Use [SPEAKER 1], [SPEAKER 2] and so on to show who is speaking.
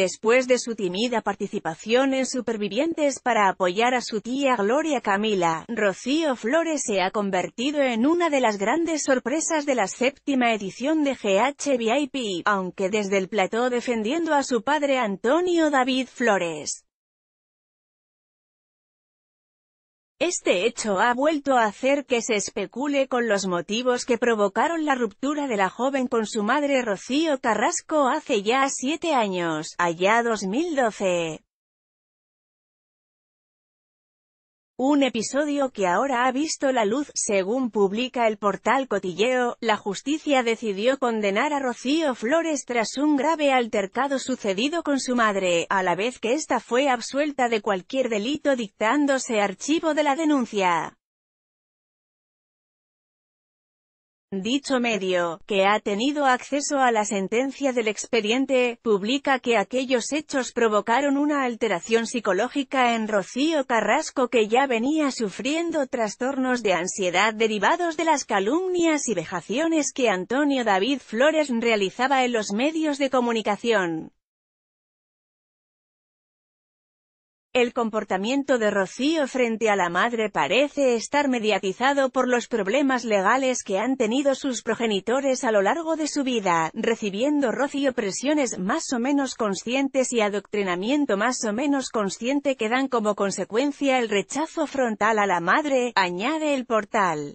[SPEAKER 1] después de su tímida participación en Supervivientes para apoyar a su tía Gloria Camila, Rocío Flores se ha convertido en una de las grandes sorpresas de la séptima edición de GH VIP, aunque desde el plató defendiendo a su padre Antonio David Flores. Este hecho ha vuelto a hacer que se especule con los motivos que provocaron la ruptura de la joven con su madre Rocío Carrasco hace ya siete años, allá 2012. Un episodio que ahora ha visto la luz, según publica el portal Cotilleo, la justicia decidió condenar a Rocío Flores tras un grave altercado sucedido con su madre, a la vez que esta fue absuelta de cualquier delito dictándose archivo de la denuncia. Dicho medio, que ha tenido acceso a la sentencia del expediente, publica que aquellos hechos provocaron una alteración psicológica en Rocío Carrasco que ya venía sufriendo trastornos de ansiedad derivados de las calumnias y vejaciones que Antonio David Flores realizaba en los medios de comunicación. El comportamiento de Rocío frente a la madre parece estar mediatizado por los problemas legales que han tenido sus progenitores a lo largo de su vida, recibiendo Rocío presiones más o menos conscientes y adoctrinamiento más o menos consciente que dan como consecuencia el rechazo frontal a la madre, añade el portal.